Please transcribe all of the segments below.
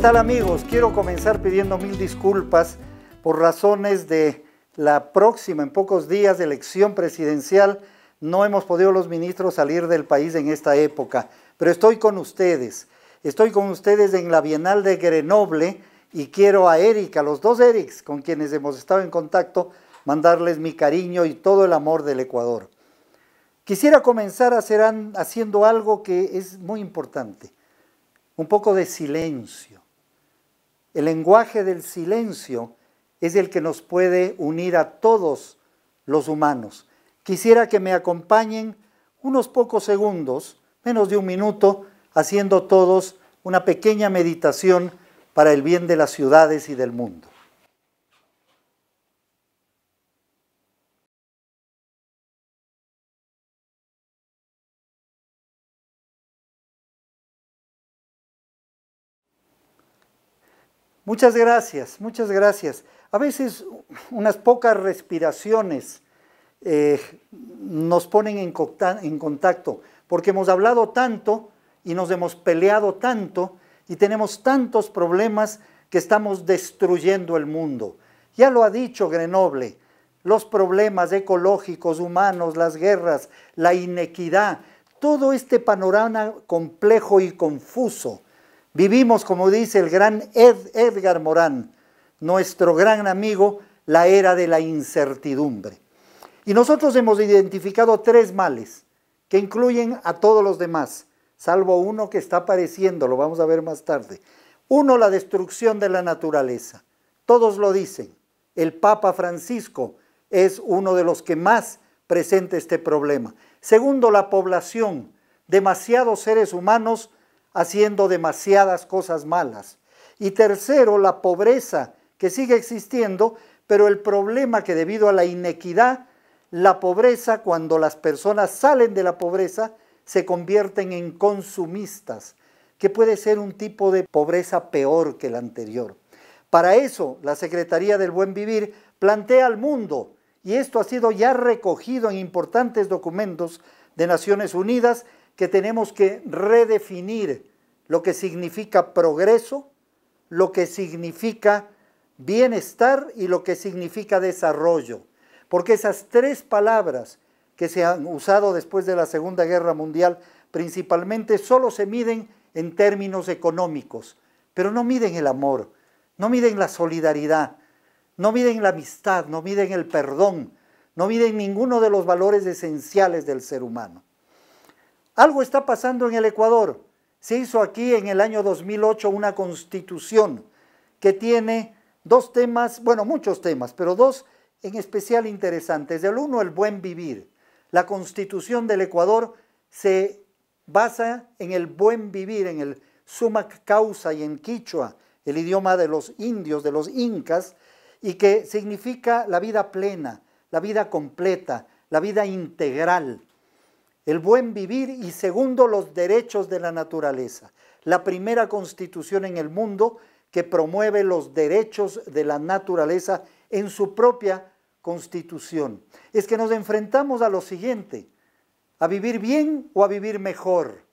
tal amigos? Quiero comenzar pidiendo mil disculpas por razones de la próxima, en pocos días, elección presidencial. No hemos podido los ministros salir del país en esta época, pero estoy con ustedes. Estoy con ustedes en la Bienal de Grenoble y quiero a Erika, los dos Erics con quienes hemos estado en contacto, mandarles mi cariño y todo el amor del Ecuador. Quisiera comenzar haciendo algo que es muy importante, un poco de silencio. El lenguaje del silencio es el que nos puede unir a todos los humanos. Quisiera que me acompañen unos pocos segundos, menos de un minuto, haciendo todos una pequeña meditación para el bien de las ciudades y del mundo. Muchas gracias, muchas gracias. A veces unas pocas respiraciones eh, nos ponen en contacto, porque hemos hablado tanto y nos hemos peleado tanto y tenemos tantos problemas que estamos destruyendo el mundo. Ya lo ha dicho Grenoble, los problemas ecológicos, humanos, las guerras, la inequidad, todo este panorama complejo y confuso Vivimos, como dice el gran Ed, Edgar Morán, nuestro gran amigo, la era de la incertidumbre. Y nosotros hemos identificado tres males que incluyen a todos los demás, salvo uno que está apareciendo, lo vamos a ver más tarde. Uno, la destrucción de la naturaleza. Todos lo dicen. El Papa Francisco es uno de los que más presenta este problema. Segundo, la población. Demasiados seres humanos haciendo demasiadas cosas malas. Y tercero, la pobreza, que sigue existiendo, pero el problema que debido a la inequidad, la pobreza, cuando las personas salen de la pobreza, se convierten en consumistas, que puede ser un tipo de pobreza peor que la anterior. Para eso, la Secretaría del Buen Vivir plantea al mundo, y esto ha sido ya recogido en importantes documentos de Naciones Unidas, que tenemos que redefinir lo que significa progreso, lo que significa bienestar y lo que significa desarrollo. Porque esas tres palabras que se han usado después de la Segunda Guerra Mundial principalmente solo se miden en términos económicos, pero no miden el amor, no miden la solidaridad, no miden la amistad, no miden el perdón, no miden ninguno de los valores esenciales del ser humano. Algo está pasando en el Ecuador. Se hizo aquí en el año 2008 una constitución que tiene dos temas, bueno, muchos temas, pero dos en especial interesantes. Del uno, el buen vivir. La constitución del Ecuador se basa en el buen vivir, en el sumac causa y en quichua, el idioma de los indios, de los incas, y que significa la vida plena, la vida completa, la vida integral el buen vivir y segundo los derechos de la naturaleza. La primera constitución en el mundo que promueve los derechos de la naturaleza en su propia constitución. Es que nos enfrentamos a lo siguiente, a vivir bien o a vivir mejor.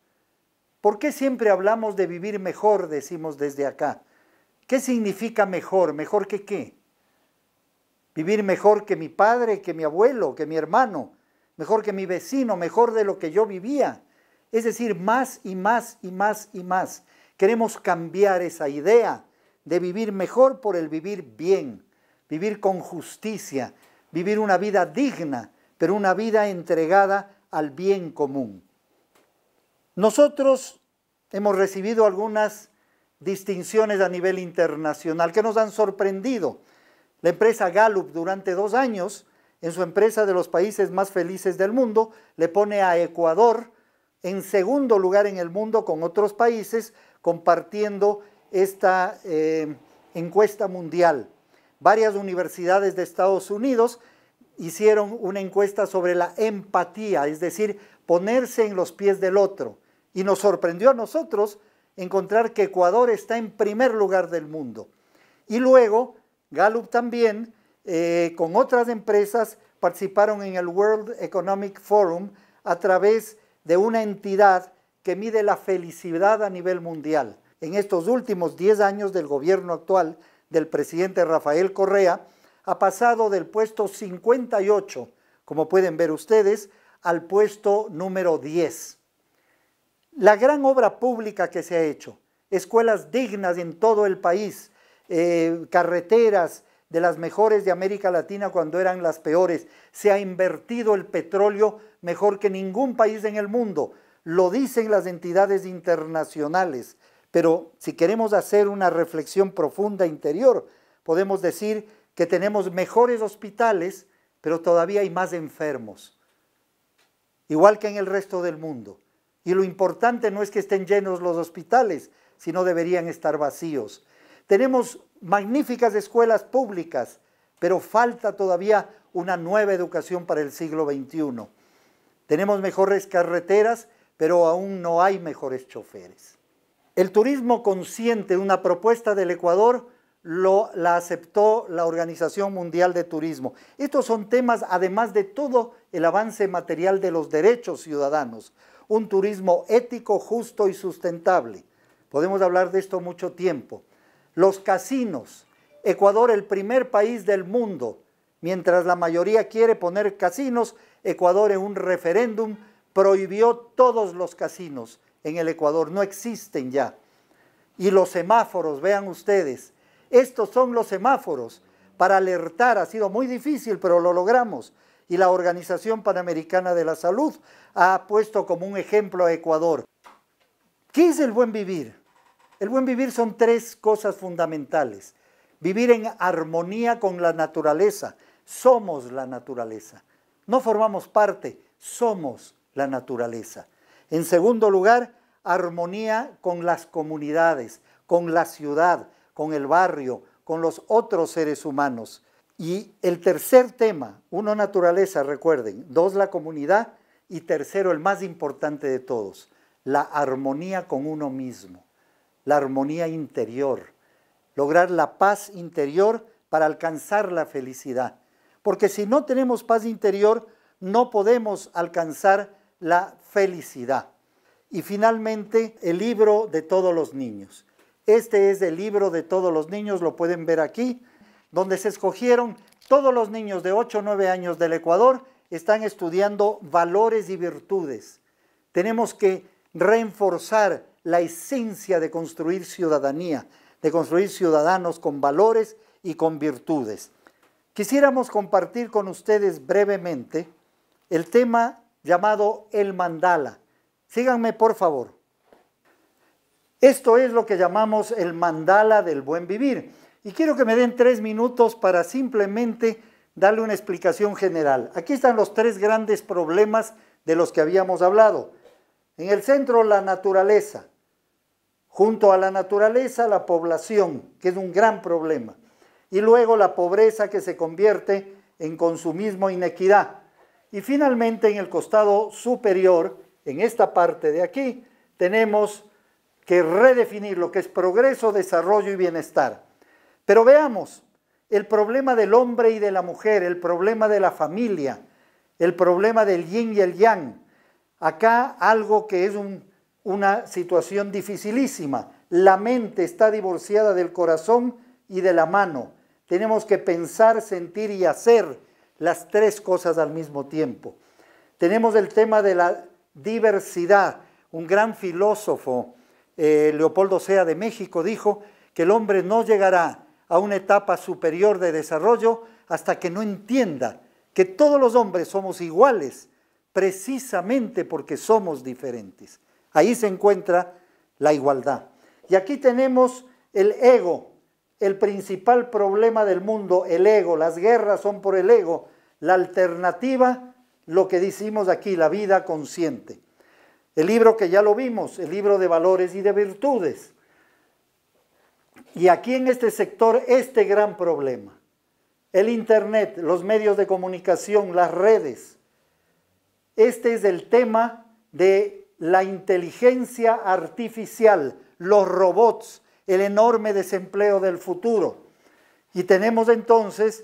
¿Por qué siempre hablamos de vivir mejor, decimos desde acá? ¿Qué significa mejor? ¿Mejor que qué? Vivir mejor que mi padre, que mi abuelo, que mi hermano, mejor que mi vecino, mejor de lo que yo vivía. Es decir, más y más y más y más. Queremos cambiar esa idea de vivir mejor por el vivir bien, vivir con justicia, vivir una vida digna, pero una vida entregada al bien común. Nosotros hemos recibido algunas distinciones a nivel internacional que nos han sorprendido. La empresa Gallup durante dos años en su empresa de los países más felices del mundo, le pone a Ecuador en segundo lugar en el mundo con otros países, compartiendo esta eh, encuesta mundial. Varias universidades de Estados Unidos hicieron una encuesta sobre la empatía, es decir, ponerse en los pies del otro. Y nos sorprendió a nosotros encontrar que Ecuador está en primer lugar del mundo. Y luego, Gallup también eh, con otras empresas participaron en el World Economic Forum a través de una entidad que mide la felicidad a nivel mundial. En estos últimos 10 años del gobierno actual del presidente Rafael Correa, ha pasado del puesto 58, como pueden ver ustedes, al puesto número 10. La gran obra pública que se ha hecho, escuelas dignas en todo el país, eh, carreteras, de las mejores de América Latina cuando eran las peores. Se ha invertido el petróleo mejor que ningún país en el mundo. Lo dicen las entidades internacionales. Pero si queremos hacer una reflexión profunda interior, podemos decir que tenemos mejores hospitales, pero todavía hay más enfermos, igual que en el resto del mundo. Y lo importante no es que estén llenos los hospitales, sino deberían estar vacíos. Tenemos magníficas escuelas públicas, pero falta todavía una nueva educación para el siglo XXI. Tenemos mejores carreteras, pero aún no hay mejores choferes. El turismo consciente, una propuesta del Ecuador, lo, la aceptó la Organización Mundial de Turismo. Estos son temas, además de todo el avance material de los derechos ciudadanos, un turismo ético, justo y sustentable. Podemos hablar de esto mucho tiempo los casinos. Ecuador el primer país del mundo. Mientras la mayoría quiere poner casinos, Ecuador en un referéndum prohibió todos los casinos en el Ecuador. No existen ya. Y los semáforos, vean ustedes. Estos son los semáforos para alertar. Ha sido muy difícil, pero lo logramos. Y la Organización Panamericana de la Salud ha puesto como un ejemplo a Ecuador. ¿Qué es el buen vivir? El buen vivir son tres cosas fundamentales. Vivir en armonía con la naturaleza. Somos la naturaleza. No formamos parte, somos la naturaleza. En segundo lugar, armonía con las comunidades, con la ciudad, con el barrio, con los otros seres humanos. Y el tercer tema, uno naturaleza, recuerden, dos la comunidad y tercero, el más importante de todos, la armonía con uno mismo la armonía interior, lograr la paz interior para alcanzar la felicidad. Porque si no tenemos paz interior, no podemos alcanzar la felicidad. Y finalmente, el libro de todos los niños. Este es el libro de todos los niños, lo pueden ver aquí, donde se escogieron todos los niños de 8 o 9 años del Ecuador, están estudiando valores y virtudes. Tenemos que reforzar la esencia de construir ciudadanía, de construir ciudadanos con valores y con virtudes. Quisiéramos compartir con ustedes brevemente el tema llamado el mandala. Síganme, por favor. Esto es lo que llamamos el mandala del buen vivir. Y quiero que me den tres minutos para simplemente darle una explicación general. Aquí están los tres grandes problemas de los que habíamos hablado. En el centro, la naturaleza junto a la naturaleza la población, que es un gran problema, y luego la pobreza que se convierte en consumismo e inequidad. Y finalmente en el costado superior, en esta parte de aquí, tenemos que redefinir lo que es progreso, desarrollo y bienestar. Pero veamos, el problema del hombre y de la mujer, el problema de la familia, el problema del yin y el yang. Acá algo que es un una situación dificilísima. La mente está divorciada del corazón y de la mano. Tenemos que pensar, sentir y hacer las tres cosas al mismo tiempo. Tenemos el tema de la diversidad. Un gran filósofo, eh, Leopoldo Sea de México, dijo que el hombre no llegará a una etapa superior de desarrollo hasta que no entienda que todos los hombres somos iguales, precisamente porque somos diferentes. Ahí se encuentra la igualdad. Y aquí tenemos el ego, el principal problema del mundo, el ego. Las guerras son por el ego. La alternativa, lo que decimos aquí, la vida consciente. El libro que ya lo vimos, el libro de valores y de virtudes. Y aquí en este sector, este gran problema. El Internet, los medios de comunicación, las redes. Este es el tema de la inteligencia artificial, los robots, el enorme desempleo del futuro. Y tenemos entonces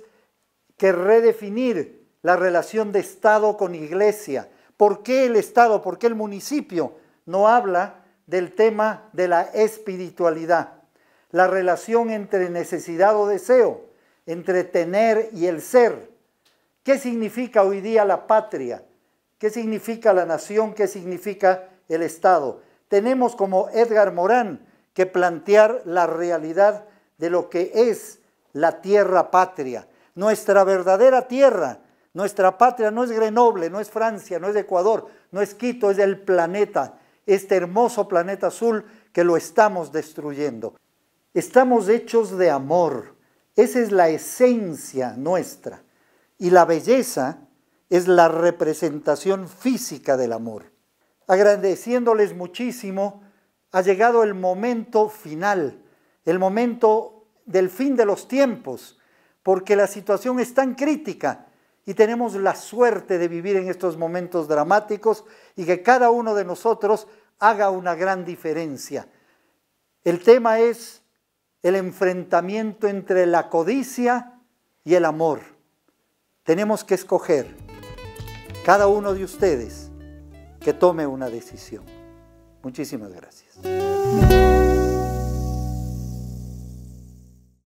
que redefinir la relación de Estado con Iglesia. ¿Por qué el Estado, por qué el municipio no habla del tema de la espiritualidad? La relación entre necesidad o deseo, entre tener y el ser. ¿Qué significa hoy día la patria? ¿Qué significa la nación? ¿Qué significa el Estado? Tenemos como Edgar Morán que plantear la realidad de lo que es la tierra patria, nuestra verdadera tierra. Nuestra patria no es Grenoble, no es Francia, no es Ecuador, no es Quito, es el planeta, este hermoso planeta azul que lo estamos destruyendo. Estamos hechos de amor, esa es la esencia nuestra. Y la belleza es la representación física del amor. Agradeciéndoles muchísimo, ha llegado el momento final, el momento del fin de los tiempos, porque la situación es tan crítica y tenemos la suerte de vivir en estos momentos dramáticos y que cada uno de nosotros haga una gran diferencia. El tema es el enfrentamiento entre la codicia y el amor. Tenemos que escoger cada uno de ustedes que tome una decisión. Muchísimas gracias.